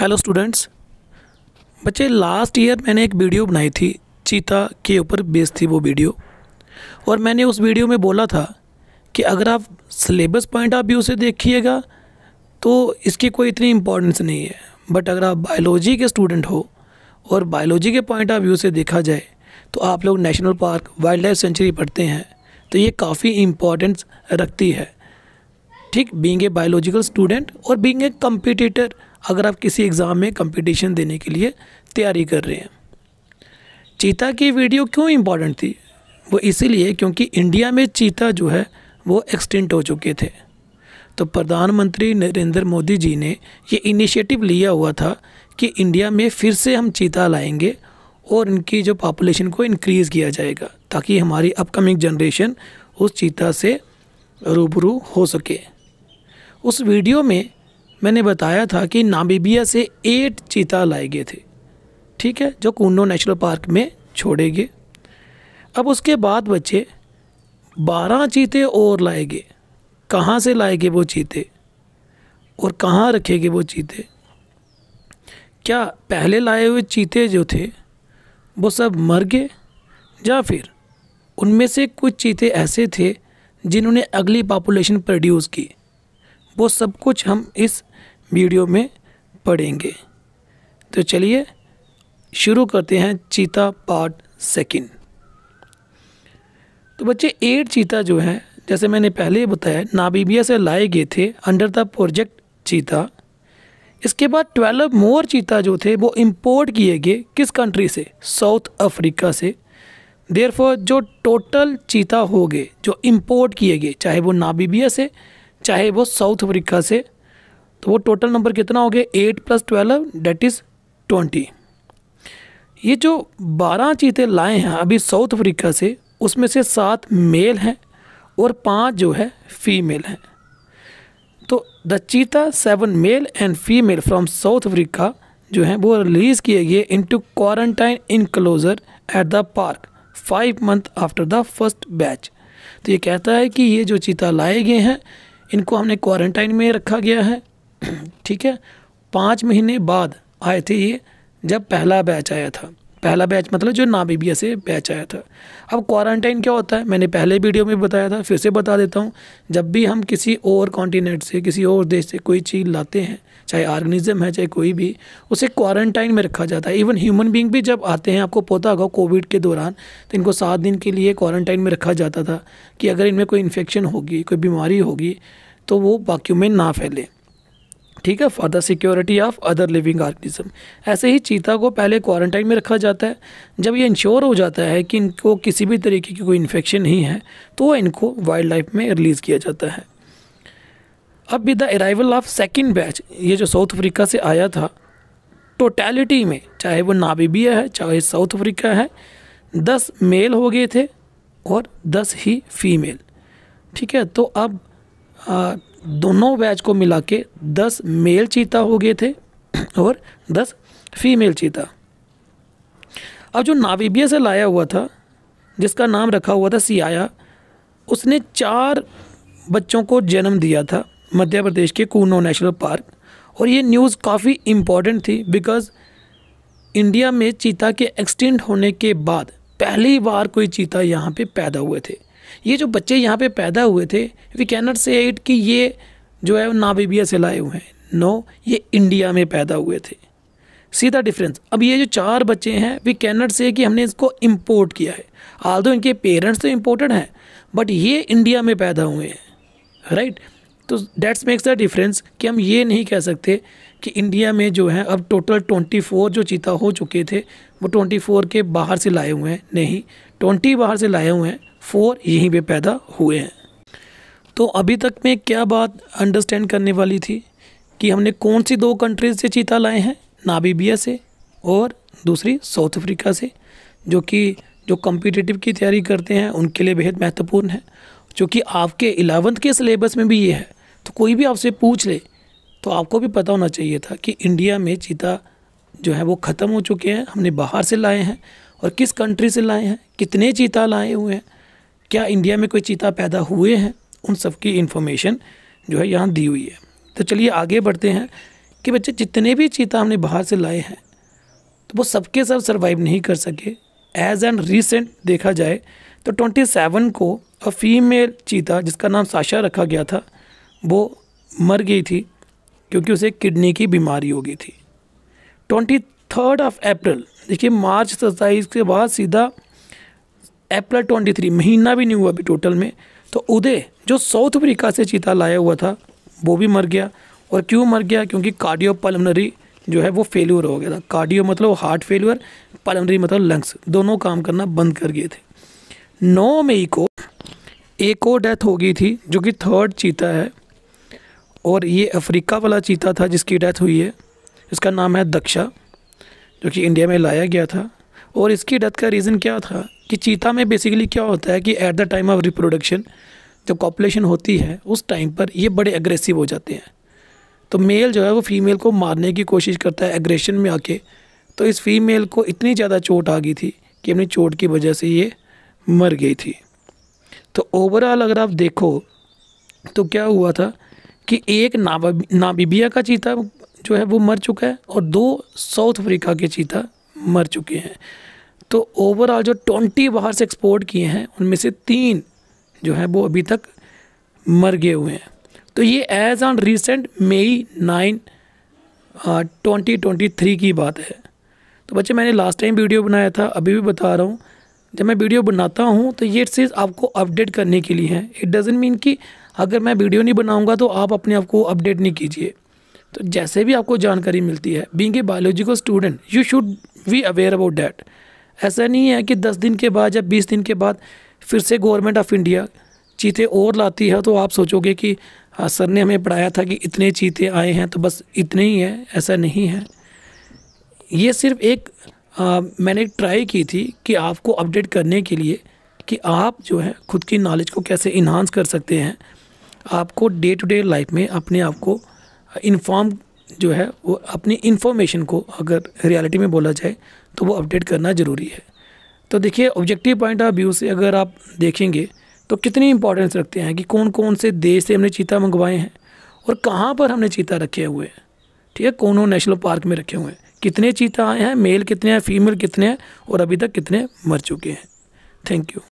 hello students बच्चे last year मैंने एक वीडियो बनाई थी चीता के ऊपर बेस थी वो वीडियो और मैंने उस वीडियो में बोला था कि अगर आप सिलेबस पॉइंट ऑफ व्यू से देखिएगा तो इसकी कोई इतनी इम्पोर्टेंस नहीं है बट अगर आप बायोलॉजी के स्टूडेंट हो और बायोलॉजी के पॉइंट ऑफ व्यू से देखा जाए तो आप लोग national park wildlife sanctuary पढ़ते हैं तो ये काफ़ी इम्पोर्टेंस रखती है ठीक बींग ए बायोलॉजिकल स्टूडेंट और बींग ए कम्पिटिटर अगर आप किसी एग्ज़ाम में कंपटीशन देने के लिए तैयारी कर रहे हैं चीता की वीडियो क्यों इम्पॉर्टेंट थी वो इसीलिए क्योंकि इंडिया में चीता जो है वो एक्सटेंट हो चुके थे तो प्रधानमंत्री नरेंद्र मोदी जी ने ये इनिशिएटिव लिया हुआ था कि इंडिया में फिर से हम चीता लाएंगे और इनकी जो पॉपुलेशन को इनक्रीज़ किया जाएगा ताकि हमारी अपकमिंग जनरेशन उस चीता से रूबरू हो सके उस वीडियो में मैंने बताया था कि नामीबिया से एट चीता लाए गए थे ठीक है जो कूनो नेशनल पार्क में छोड़े गए अब उसके बाद बच्चे बारह चीते और लाए गए कहाँ से लाए गए वो चीते और कहाँ रखे गए वो चीते क्या पहले लाए हुए चीते जो थे वो सब मर गए या फिर उनमें से कुछ चीते ऐसे थे जिन्होंने अगली पॉपुलेशन प्रोड्यूस की वो सब कुछ हम इस वीडियो में पढ़ेंगे तो चलिए शुरू करते हैं चीता पार्ट सेकंड तो बच्चे एट चीता जो है जैसे मैंने पहले ही बताया नाबीबिया से लाए गए थे अंडर द प्रोजेक्ट चीता इसके बाद ट्वेल्व मोर चीता जो थे वो इम्पोर्ट किए गए किस कंट्री से साउथ अफ्रीका से देर जो टोटल चीता हो गए जो इम्पोर्ट किए गए चाहे वो नाबीबिया से चाहे वो साउथ अफ्रीका से तो वो टोटल नंबर कितना हो गया eight plus twelve date is twenty ये जो बारह चीते लाए हैं अभी साउथ अफ्रीका से उसमें से सात मेल हैं और पांच जो है फीमेल हैं तो the cheetah seven male and female from South Africa जो हैं वो रिलीज़ किए गए into quarantine enclosure at the park five month after the first batch तो ये कहता है कि ये जो चीता लाए गए हैं इनको हमने क्वारंटाइन में रखा गया है ठीक है पाँच महीने बाद आए थे ये जब पहला बैच आया था पहला बैच मतलब जो नाबीबिया से बैच आया था अब क्वारंटाइन क्या होता है मैंने पहले वीडियो में बताया था फिर से बता देता हूँ जब भी हम किसी और कॉन्टीनेंट से किसी और देश से कोई चीज़ लाते हैं चाहे ऑर्गेनिज्म है चाहे कोई भी उसे क्वारंटाइन में रखा जाता है इवन ह्यूमन बींग भी जब आते हैं आपको पता होगा कोविड के दौरान तो इनको सात दिन के लिए क्वारंटाइन में रखा जाता था कि अगर इनमें कोई इन्फेक्शन होगी कोई बीमारी होगी तो वो बाकियों में ना फैलें ठीक है for the security of other living organism ऐसे ही चीता को पहले क्वारंटाइन में रखा जाता है जब ये इंश्योर हो जाता है कि इनको किसी भी तरीके की कोई इन्फेक्शन नहीं है तो इनको वाइल्ड लाइफ में रिलीज़ किया जाता है अब with the arrival of second batch ये जो साउथ अफ्रीका से आया था टोटैलिटी में चाहे वो नाबीबिया है चाहे साउथ अफ्रीका है दस मेल हो गए थे और दस ही फीमेल ठीक है तो अब दोनों बैच को मिला के दस मेल चीता हो गए थे और दस फीमेल चीता अब जो नाविबिया से लाया हुआ था जिसका नाम रखा हुआ था सियाया उसने चार बच्चों को जन्म दिया था मध्य प्रदेश के कूनो नेशनल पार्क और ये न्यूज़ काफ़ी इम्पॉर्टेंट थी बिकॉज़ इंडिया में चीता के एक्सटेंट होने के बाद पहली बार कोई चीता यहाँ पे पैदा हुए थे ये जो बच्चे यहाँ पे पैदा हुए थे वी कैनट से इट कि ये जो है नाबीबिया से लाए हुए हैं नो ये इंडिया में पैदा हुए थे सीधा डिफरेंस अब ये जो चार बच्चे हैं वी कैनट से कि हमने इसको इम्पोर्ट किया है आल दो इनके पेरेंट्स तो इम्पोर्टेड हैं बट ये इंडिया में पैदा हुए हैं राइट तो डेट्स मेक्स द डिफरेंस कि हम ये नहीं कह सकते कि इंडिया में जो है अब टोटल 24 जो चीता हो चुके थे वो 24 के बाहर से लाए हुए हैं नहीं 20 बाहर से लाए हुए हैं फोर यहीं पे पैदा हुए हैं तो अभी तक में क्या बात अंडरस्टैंड करने वाली थी कि हमने कौन सी दो कंट्रीज से चीता लाए हैं नाबीबिया से और दूसरी साउथ अफ्रीका से जो कि जो कम्पिटिटिव की तैयारी करते हैं उनके लिए बेहद महत्वपूर्ण है चूँकि आपके इलेवंथ के सिलेबस में भी ये है तो कोई भी आपसे पूछ ले तो आपको भी पता होना चाहिए था कि इंडिया में चीता जो है वो ख़त्म हो चुके हैं हमने बाहर से लाए हैं और किस कंट्री से लाए हैं कितने चीता लाए हुए हैं क्या इंडिया में कोई चीता पैदा हुए हैं उन सब की इन्फॉर्मेशन जो है यहाँ दी हुई है तो चलिए आगे बढ़ते हैं कि बच्चे जितने भी चीता हमने बाहर से लाए हैं तो वो सबके सब सर्वाइव नहीं कर सके एज एंड रिसेंट देखा जाए तो 27 को अ फीमेल चीता जिसका नाम साशा रखा गया था वो मर गई थी क्योंकि उसे किडनी की बीमारी हो गई थी ट्वेंटी थर्ड ऑफ अप्रैल देखिए मार्च सत्ताईस के बाद सीधा अप्रैल ट्वेंटी थ्री महीना भी नहीं हुआ अभी टोटल में तो उदय जो साउथ अफ्रीका से चीता लाया हुआ था वो भी मर गया और क्यों मर गया क्योंकि कार्डियो पलमनरी जो है वो फेल्यूर हो गया था कार्डियो मतलब हार्ट फेल्यूर पलमनरी मतलब लंग्स दोनों काम करना बंद कर गए थे नौ मई को एक और डेथ हो गई थी जो कि थर्ड चीता है और ये अफ्रीका वाला चीता था जिसकी डेथ हुई है इसका नाम है दक्षा जो कि इंडिया में लाया गया था और इसकी डेथ का रीज़न क्या था कि चीता में बेसिकली क्या होता है कि at the time of reproduction जब पॉपुलेशन होती है उस टाइम पर ये बड़े एग्रेसिव हो जाते हैं तो मेल जो है वो फीमेल को मारने की कोशिश करता है एग्रेशन में आके तो इस फीमेल को इतनी ज़्यादा चोट आ गई थी कि अपनी चोट की वजह से ये मर गई थी तो ओवरऑल अगर आप देखो तो क्या हुआ था कि एक नाबीबिया का चीता जो है वो मर चुका है और दो साउथ अफ्रीका के चीता मर चुके हैं तो ओवरऑल जो ट्वेंटी बाहर से एक्सपोर्ट किए हैं उनमें से तीन जो हैं वो अभी तक मर गए हुए हैं तो ये as on recent May nine twenty twenty three की बात है तो बच्चे मैंने लास्ट टाइम वीडियो बनाया था अभी भी बता रहा हूँ जब मैं वीडियो बनाता हूँ तो ये चीज़ आपको अपडेट करने के लिए है इट डजेंट मीन कि अगर मैं वीडियो नहीं बनाऊँगा तो आप अपने आप को अपडेट नहीं कीजिए तो जैसे भी आपको जानकारी मिलती है being a biological student you should be aware about that ऐसा नहीं है कि दस दिन के बाद या बीस दिन के बाद फिर से गवर्नमेंट ऑफ इंडिया चीते और लाती है तो आप सोचोगे कि हाँ, सर ने हमें पढ़ाया था कि इतने चीते आए हैं तो बस इतने ही हैं ऐसा नहीं है ये सिर्फ एक आ, मैंने ट्राई की थी कि आपको अपडेट करने के लिए कि आप जो है खुद की नॉलेज को कैसे इन्हांस कर सकते हैं आपको डे टू डे लाइफ में अपने आप को इन्फॉर्म जो है वो अपनी इन्फॉर्मेशन को अगर रियलिटी में बोला जाए तो वो अपडेट करना ज़रूरी है तो देखिए ऑब्जेक्टिव पॉइंट ऑफ व्यू से अगर आप देखेंगे तो कितनी इंपॉर्टेंस रखते हैं कि कौन कौन से देश से हमने चीता मंगवाए हैं और कहाँ पर हमने चीता रखे हुए हैं ठीक है कौन नेशनल पार्क में रखे हुए हैं कितने चीता आए हैं मेल कितने हैं फीमेल कितने हैं और अभी तक कितने मर चुके हैं थैंक यू